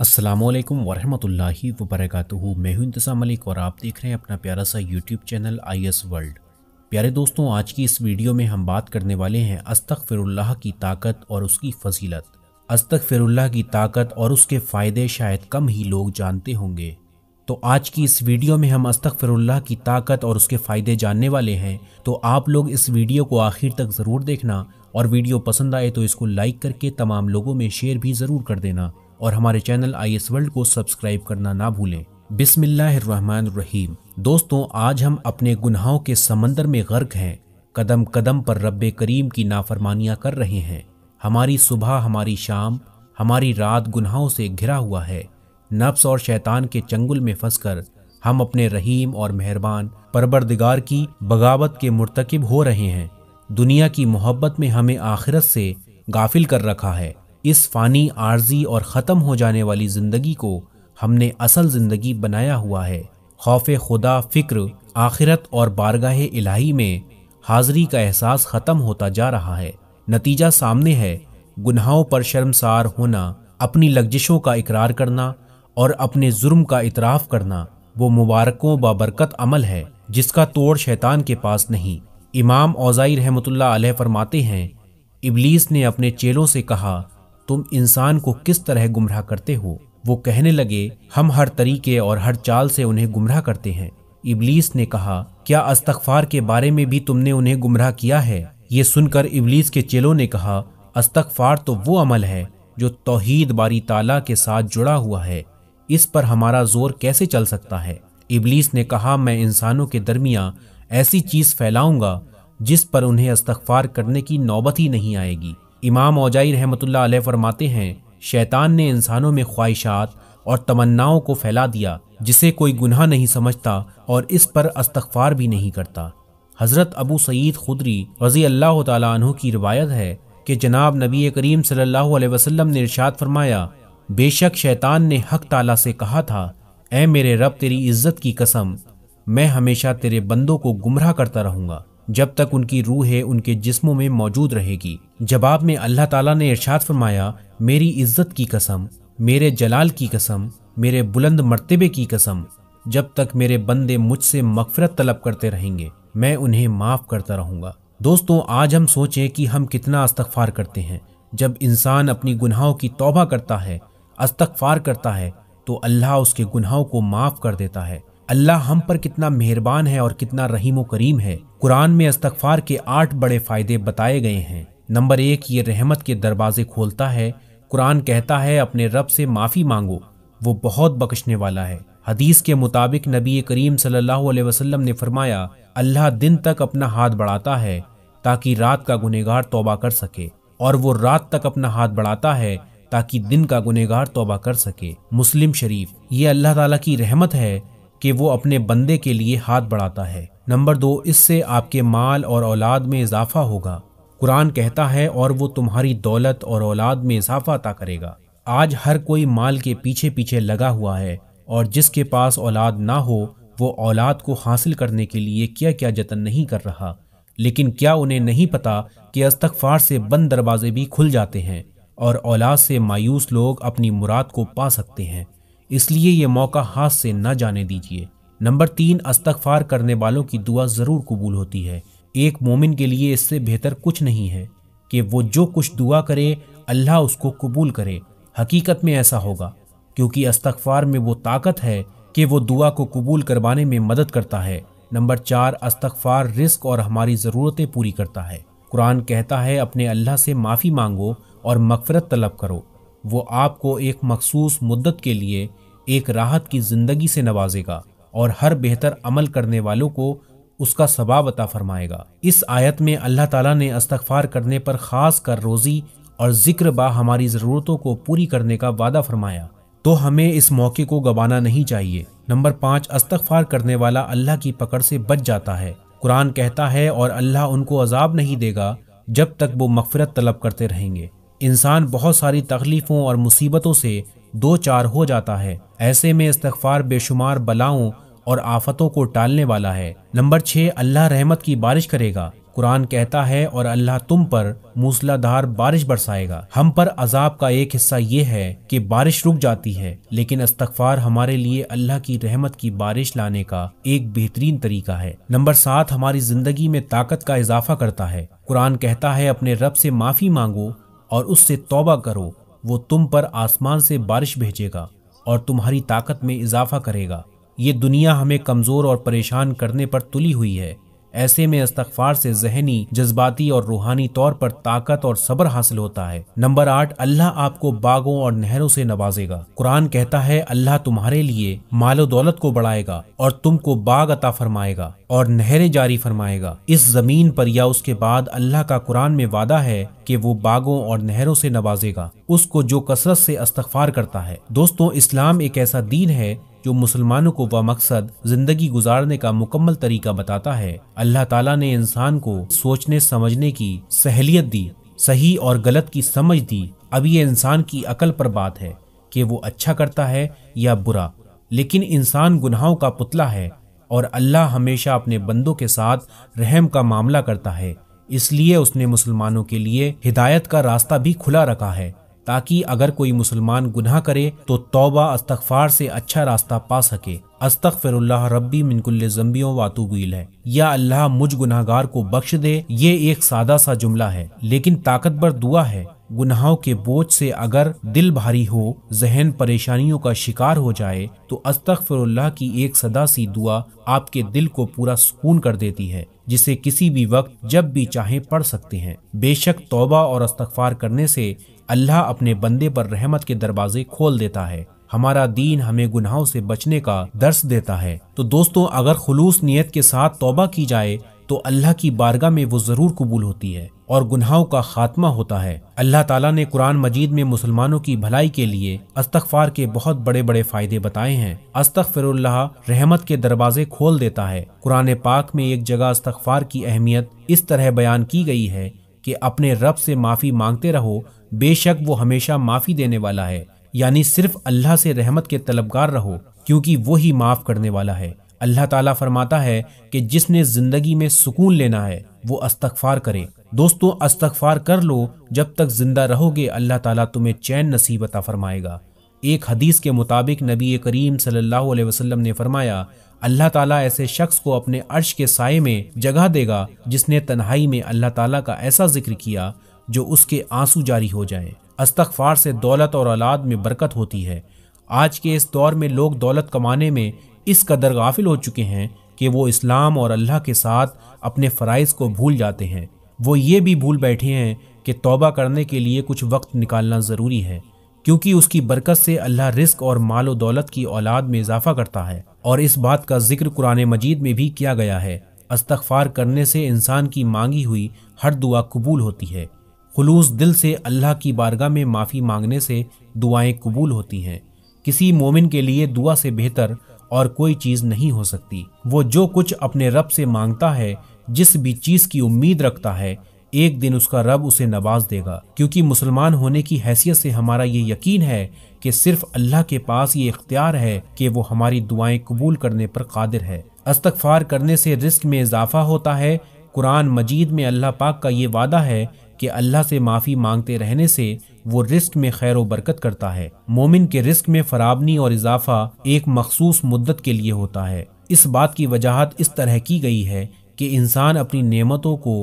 असलम वरहमल वबरक मैं हूं इंतज़ाम मलिक और आप देख रहे हैं अपना प्यारा सा YouTube channel I S world प्यारे दोस्तों आज की इस वीडियो में हम बात करने वाले हैं अस्तफ़िरुल्लाह की ताकत और उसकी फजीलत अस्तफ़िरुल्लाह की ताकत और उसके फ़ायदे शायद कम ही लोग जानते होंगे तो आज की इस वीडियो में हम अस्तफ़िरुल्लाह की ताकत और उसके फ़ायदे जानने वाले हैं तो आप लोग इस वीडियो को आखिर तक ज़रूर देखना और वीडियो पसंद आए तो इसको लाइक करके तमाम लोगों में शेयर भी ज़रूर कर देना और हमारे चैनल आई एस वर्ल्ड को सब्सक्राइब करना ना भूलें रहीम दोस्तों आज हम अपने गुनाहों के समंदर में गर्क हैं कदम कदम पर रब करीम की नाफरमानियां कर रहे हैं हमारी सुबह हमारी शाम हमारी रात गुनाहों से घिरा हुआ है नफ्स और शैतान के चंगुल में फंसकर हम अपने रहीम और मेहरबान परबरदिगार की बगावत के मुरतकब हो रहे हैं दुनिया की मोहब्बत में हमें आखिरत से गाफिल कर रखा है इस फानी आर्जी और ख़त्म हो जाने वाली ज़िंदगी को हमने असल ज़िंदगी बनाया हुआ है खौफ खुदा फ़िक्र आखिरत और बारगाह इलाही में हाज़री का एहसास ख़त्म होता जा रहा है नतीजा सामने है गुनाहों पर शर्मसार होना अपनी लग्जिशों का इकरार करना और अपने जुर्म का इतराफ़ करना वो मुबारकों बाबरकत अमल है जिसका तोड़ शैतान के पास नहीं इमाम औजाई रहमतुल्लाह अलैह फरमाते हैं इबलीस ने अपने चेलों से कहा तुम इंसान को किस तरह गुमराह करते हो वो कहने लगे हम हर तरीके और हर चाल से उन्हें गुमराह करते हैं इबलीस ने कहा क्या अस्तगफार के बारे में भी तुमने उन्हें गुमराह किया है ये सुनकर इबलीस के चेलों ने कहा अस्तगफार तो वो अमल है जो तोहीद बारी ताला के साथ जुड़ा हुआ है इस पर हमारा जोर कैसे चल सकता है इबलीस ने कहा मैं इंसानों के दरमिया ऐसी चीज फैलाऊंगा जिस पर उन्हें अस्तगफार करने की नौबत ही नहीं आएगी इमाम औजाई रहमतुल्लाह अलैह फरमाते हैं शैतान ने इंसानों में ख्वाहिशात और तमन्नाओं को फैला दिया जिसे कोई गुनाह नहीं समझता और इस पर अस्तफार भी नहीं करता हज़रत अबू सईद खुदरी रज़ी अल्लाह तु की रवायत है कि जनाब नबी करीम सल्लल्लाहु अलैहि वसल्लम ने इरशाद फरमाया बेशक शैतान ने हक ताला से कहा था ए मेरे रब तेरी इज्जत की कसम मैं हमेशा तेरे बंदों को गुमराह करता रहूँगा जब तक उनकी रूहें उनके जिस्मों में मौजूद रहेगी जवाब में अल्लाह ताला ने इरशाद फरमाया मेरी इज्जत की कसम मेरे जलाल की कसम मेरे बुलंद मरतबे की कसम जब तक मेरे बंदे मुझसे मगफरत तलब करते रहेंगे मैं उन्हें माफ़ करता रहूंगा दोस्तों आज हम सोचें कि हम कितना अस्तगफार करते हैं जब इंसान अपनी गुनाहों की तौबा करता है अस्तगफार करता है तो अल्लाह उसके गुनाहों को माफ़ कर देता है अल्लाह हम पर कितना मेहरबान है और कितना रहीम करीम है कुरान में अस्तगफार के आठ बड़े फ़ायदे बताए गए हैं नंबर एक ये रहमत के दरवाजे खोलता है कुरान कहता है अपने रब से माफ़ी मांगो वो बहुत बख्शने वाला है हदीस के मुताबिक नबी करीम सल्लल्लाहु अलैहि वसल्लम ने फरमाया अल्लाह दिन तक अपना हाथ बढ़ाता है ताकि रात का गुनहगार तोबा कर सके और वो रात तक अपना हाथ बढ़ाता है ताकि दिन का गुनहगार तोबा कर सके मुस्लिम शरीफ ये अल्लाह ताला की रहमत है कि वो अपने बंदे के लिए हाथ बढ़ाता है नंबर दो इससे आपके माल और औलाद में इजाफा होगा कुरान कहता है और वो तुम्हारी दौलत और औलाद में इजाफा अता करेगा आज हर कोई माल के पीछे पीछे लगा हुआ है और जिसके पास औलाद ना हो वो औलाद को हासिल करने के लिए क्या क्या जतन नहीं कर रहा लेकिन क्या उन्हें नहीं पता कि अस्तगफार से बंद दरवाजे भी खुल जाते हैं और औलाद से मायूस लोग अपनी मुराद को पा सकते हैं इसलिए ये मौका हाथ से न जाने दीजिए नंबर तीन अस्तगफार करने वालों की दुआ ज़रूर कबूल होती है एक मोमिन के लिए इससे बेहतर कुछ नहीं है कि वो जो कुछ दुआ करे अल्लाह उसको कबूल करे हकीकत में ऐसा होगा क्योंकि अस्तगफार में वो ताकत है कि वो दुआ को कबूल करवाने में मदद करता है नंबर चार अस्तगफार रिस्क और हमारी ज़रूरतें पूरी करता है कुरान कहता है अपने अल्लाह से माफ़ी मांगो और मगफरत तलब करो वो आपको एक मखसूस मुद्दत के लिए एक राहत की ज़िंदगी से नवाजेगा और हर बेहतर अमल करने वालों को उसका सबाब अता फरमाएगा इस आयत में अल्लाह ताला ने अस्तफार करने पर ख़ास कर रोज़ी और ज़िक्र बा हमारी ज़रूरतों को पूरी करने का वादा फरमाया तो हमें इस मौके को गवाना नहीं चाहिए नंबर पाँच अस्तगफार करने वाला अल्लाह की पकड़ से बच जाता है कुरान कहता है और अल्लाह उनको अजाब नहीं देगा जब तक वो मफफ़रत तलब करते रहेंगे इंसान बहुत सारी तकलीफ़ों और मुसीबतों से दो चार हो जाता है ऐसे में इस्तफार बेशुमार बलाओं और आफतों को टालने वाला है नंबर छः अल्लाह रहमत की बारिश करेगा कुरान कहता है और अल्लाह तुम पर मूसलाधार बारिश बरसाएगा हम पर अजाब का एक हिस्सा ये है कि बारिश रुक जाती है लेकिन इस्तफार हमारे लिए अल्लाह की रहमत की बारिश लाने का एक बेहतरीन तरीका है नंबर सात हमारी जिंदगी में ताकत का इजाफा करता है कुरान कहता है अपने रब से माफी मांगो और उससे तौबा करो वो तुम पर आसमान से बारिश भेजेगा और तुम्हारी ताकत में इजाफा करेगा ये दुनिया हमें कमज़ोर और परेशान करने पर तुली हुई है ऐसे में इस्तफार से जहनी जज्बाती और रूहानी तौर पर ताकत और सब्र हासिल होता है नंबर आठ अल्लाह आपको बागों और नहरों से नवाजेगा कुरान कहता है अल्लाह तुम्हारे लिए मालो दौलत को बढ़ाएगा और तुमको बाग अता फरमाएगा और नहरें जारी फरमाएगा इस जमीन पर या उसके बाद अल्लाह का कुरान में वादा है कि वो बागों और नहरों से नवाजेगा उसको जो कसरत से अस्तफार करता है दोस्तों इस्लाम एक ऐसा दीन है जो मुसलमानों को वह मकसद जिंदगी गुजारने का मुकम्मल तरीका बताता है अल्लाह ताला ने इंसान को सोचने समझने की सहलियत दी सही और गलत की समझ दी अब ये इंसान की अकल पर बात है कि वो अच्छा करता है या बुरा लेकिन इंसान गुनाहों का पुतला है और अल्लाह हमेशा अपने बंदों के साथ रहम का मामला करता है इसलिए उसने मुसलमानों के लिए हिदायत का रास्ता भी खुला रखा है ताकि अगर कोई मुसलमान गुनाह करे तो तौबा अस्तगफार से अच्छा रास्ता पा सके अस्तगफिरुल्लाह रब्बी मिनकुल्ल जम्बियों वातुबील है या अल्लाह मुझ गुनाहगार को बख्श दे ये एक सादा सा जुमला है लेकिन ताकतवर दुआ है गुनाहों के बोझ से अगर दिल भारी हो जहन परेशानियों का शिकार हो जाए तो अस्तगफिरुल्लाह की एक सदा सी दुआ आपके दिल को पूरा सुकून कर देती है जिसे किसी भी वक्त जब भी चाहे पढ़ सकते हैं बेशक तौबा और अस्तगफार करने से अल्लाह अपने बंदे पर रहमत के दरवाजे खोल देता है हमारा दीन हमें गुनाहों से बचने का दर्श देता है तो दोस्तों अगर खुलूस नीयत के साथ तोबा की जाए तो अल्लाह की बारगाह में वो ज़रूर कबूल होती है और गुनाहों का खात्मा होता है अल्लाह ताला ने कुरान मजीद में मुसलमानों की भलाई के लिए अस्तगफार के बहुत बड़े बड़े फायदे बताए हैं अस्तगफिरुल्लाह रहमत के दरवाजे खोल देता है कुरान पाक में एक जगह अस्तगफार की अहमियत इस तरह बयान की गई है कि अपने रब से माफ़ी मांगते रहो बेशक वो हमेशा माफ़ी देने वाला है यानी सिर्फ अल्लाह से रहमत के तलबगार रहो क्योंकि वो ही माफ़ करने वाला है अल्लाह ताला फरमाता है कि जिसने ज़िंदगी में सुकून लेना है वो अस्तगफार करे दोस्तों अस्तगफार कर लो जब तक ज़िंदा रहोगे अल्लाह ताला तुम्हें चैन नसीब अता फरमाएगा एक हदीस के मुताबिक नबी करीम सल्लल्लाहु अलैहि वसल्लम ने फरमाया अल्लाह ताला ऐसे शख्स को अपने अर्श के साय में जगह देगा जिसने तन्हाई में अल्लाह ताला का ऐसा जिक्र किया जो उसके आंसू जारी हो जाएं। अस्तगफार से दौलत और औलाद में बरकत होती है आज के इस दौर में लोग दौलत कमाने में इस कदर गाफिल हो चुके हैं कि वो इस्लाम और अल्लाह के साथ अपने फ़राइज़ को भूल जाते हैं वो ये भी भूल बैठे हैं कि तौबा करने के लिए कुछ वक्त निकालना ज़रूरी है क्योंकि उसकी बरकत से अल्लाह रिस्क और माल दौलत की औलाद में इजाफा करता है और इस बात का जिक्र कुरान मजीद में भी किया गया है अस्तगफार करने से इंसान की मांगी हुई हर दुआ कबूल होती है खलूस दिल से अल्लाह की बारगाह में माफ़ी मांगने से दुआएं कबूल होती हैं किसी मोमिन के लिए दुआ से बेहतर और कोई चीज़ नहीं हो सकती वो जो कुछ अपने रब से मांगता है जिस भी चीज़ की उम्मीद रखता है एक दिन उसका रब उसे नवाज देगा क्योंकि मुसलमान होने की हैसियत से हमारा ये यकीन है कि सिर्फ अल्लाह के पास ये इख्तियार है कि वो हमारी दुआएं कबूल करने पर कादिर है अस्तगफार करने से रिस्क में इजाफा होता है कुरान मजीद में अल्लाह पाक का ये वादा है कि अल्लाह से माफ़ी मांगते रहने से वो रिस्क में खैर बरकत करता है मोमिन के रिस्क में फराबनी और इजाफा एक मखसूस मुद्दत के लिए होता है इस बात की वजाहत इस तरह की गई है कि इंसान अपनी नेमतों को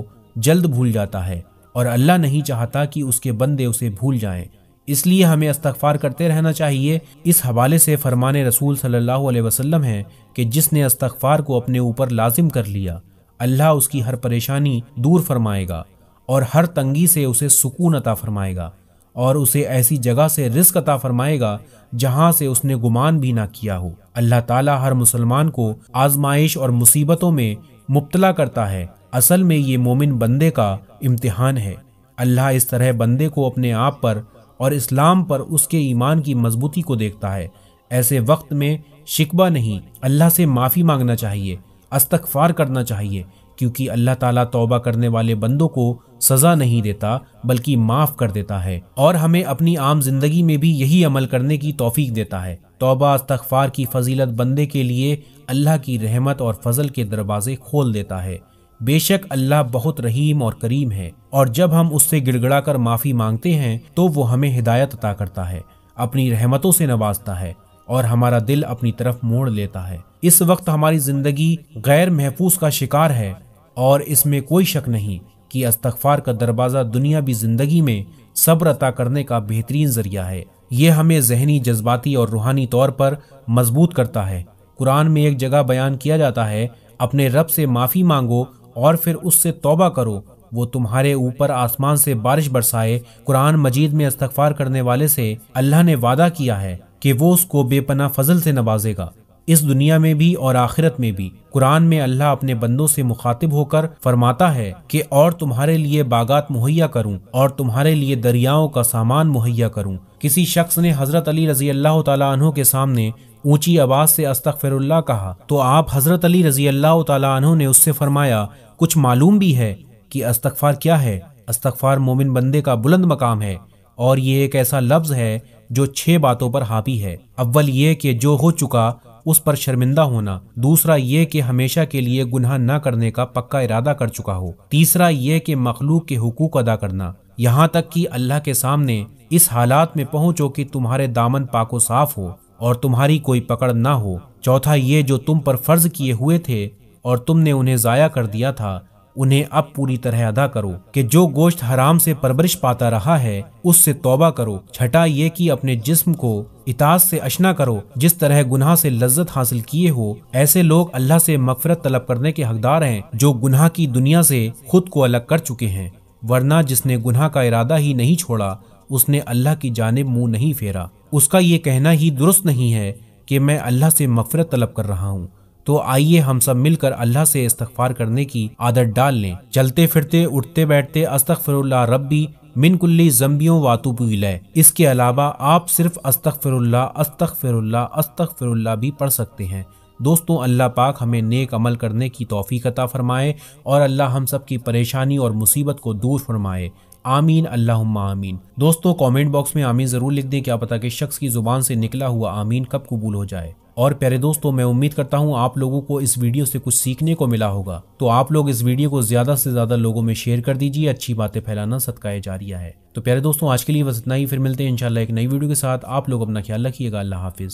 जल्द भूल जाता है और अल्लाह नहीं चाहता कि उसके बंदे उसे भूल जाएं इसलिए हमें अस्तगफार करते रहना चाहिए इस हवाले से फरमाने रसूल सल्लल्लाहु अलैहि वसल्लम है कि जिसने अस्तगफार को अपने ऊपर लाजिम कर लिया अल्लाह उसकी हर परेशानी दूर फरमाएगा और हर तंगी से उसे सुकून अता फरमाएगा और उसे ऐसी जगह से रिस्क अता फरमाएगा जहां से उसने गुमान भी ना किया हो अल्लाह ताला हर मुसलमान को आजमाइश और मुसीबतों में मुबतला करता है असल में ये मोमिन बंदे का इम्तिहान है अल्लाह इस तरह बंदे को अपने आप पर और इस्लाम पर उसके ईमान की मजबूती को देखता है ऐसे वक्त में शिकवा नहीं अल्लाह से माफ़ी मांगना चाहिए अस्तकफार करना चाहिए क्योंकि अल्लाह ताला तौबा करने वाले बंदों को सज़ा नहीं देता बल्कि माफ़ कर देता है और हमें अपनी आम जिंदगी में भी यही अमल करने की तोफ़ी देता है तौबा अस्तफार की फजीलत बंदे के लिए अल्लाह की रहमत और फजल के दरवाजे खोल देता है बेशक अल्लाह बहुत रहीम और करीम है और जब हम उससे गिड़गड़ा कर माफ़ी मांगते हैं तो वो हमें हिदायत अता करता है अपनी रहमतों से नवाजता है और हमारा दिल अपनी तरफ मोड़ लेता है इस वक्त हमारी ज़िंदगी गैर महफूज का शिकार है और इसमें कोई शक नहीं कि अस्तगफार का दरवाज़ा दुनियावी ज़िंदगी में सब्र अता करने का बेहतरीन जरिया है ये हमें जहनी जज्बाती और रूहानी तौर पर मजबूत करता है कुरान में एक जगह बयान किया जाता है अपने रब से माफ़ी मांगो और फिर उससे तोबा करो वो तुम्हारे ऊपर आसमान से बारिश बरसाए कुरान मजीद में इस्तफार करने वाले से अल्लाह ने वादा किया है कि वो उसको बेपना फजल से नवाजेगा इस दुनिया में भी और आखिरत में भी कुरान में अल्लाह अपने बंदों से मुखातिब होकर फरमाता है कि और तुम्हारे लिए बागात मुहैया करूं और तुम्हारे लिए दरियाओं का सामान मुहैया करूं किसी शख्स ने हजरत अली रजी अल्लाह तु के सामने ऊंची आवाज से अस्तफिरुल्ला कहा तो आप हजरत अली रजी अल्लाह तु ने उससे फरमाया कुछ मालूम भी है कि अस्तफार क्या है अस्तफार मोमिन बंदे का बुलंद मकाम है और ये एक ऐसा लफ्ज है जो छह बातों पर हावी है अव्वल ये कि जो हो चुका उस पर शर्मिंदा होना दूसरा ये कि हमेशा के लिए गुनाह न करने का पक्का इरादा कर चुका हो तीसरा ये कि मखलूक के हकूक अदा करना यहाँ तक कि अल्लाह के सामने इस हालात में पहुँचो कि तुम्हारे दामन पाको साफ हो और तुम्हारी कोई पकड़ ना हो चौथा ये जो तुम पर फर्ज किए हुए थे और तुमने उन्हें ज़ाया कर दिया था उन्हें अब पूरी तरह अदा करो कि जो गोश्त हराम से परवरिश पाता रहा है उससे तौबा करो छठा ये कि अपने जिस्म को इताज से अशना करो जिस तरह गुनाह से लज्जत हासिल किए हो ऐसे लोग अल्लाह से मफफरत तलब करने के हकदार हैं जो गुनाह की दुनिया से खुद को अलग कर चुके हैं वरना जिसने गुनाह का इरादा ही नहीं छोड़ा उसने अल्लाह की जानब मुंह नहीं फेरा उसका ये कहना ही दुरुस्त नहीं है कि मैं अल्लाह से मफफरत तलब कर रहा हूँ तो आइए हम सब मिलकर अल्लाह से इस्तफार करने की आदत डाल लें चलते फिरते उठते बैठते रब भी मिनकुल्ली जम्बियों वातुपीलय इसके अलावा आप सिर्फ फ़िर अस्तख अस्तफ़िरुल्ला भी पढ़ सकते हैं दोस्तों अल्लाह पाक हमें नेक अमल करने की तोफ़ी क़ता फ़रमाए और अल्लाह हम सब की परेशानी और मुसीबत को दूर फरमाए आमीन अल्लाह आमीन दोस्तों कमेंट बॉक्स में आमीन ज़रूर लिख दें क्या पता कि शख्स की ज़ुबान से निकला हुआ आमीन कब कबूल हो जाए और प्यारे दोस्तों मैं उम्मीद करता हूँ आप लोगों को इस वीडियो से कुछ सीखने को मिला होगा तो आप लोग इस वीडियो को ज़्यादा से ज़्यादा लोगों में शेयर कर दीजिए अच्छी बातें फैलाना सदकाए जारिया है तो प्यारे दोस्तों आज के लिए बस इतना ही फिर मिलते हैं इंशाल्लाह एक नई वीडियो के साथ आप लोग अपना ख्याल रखिएगा अल्लाह हाफिज़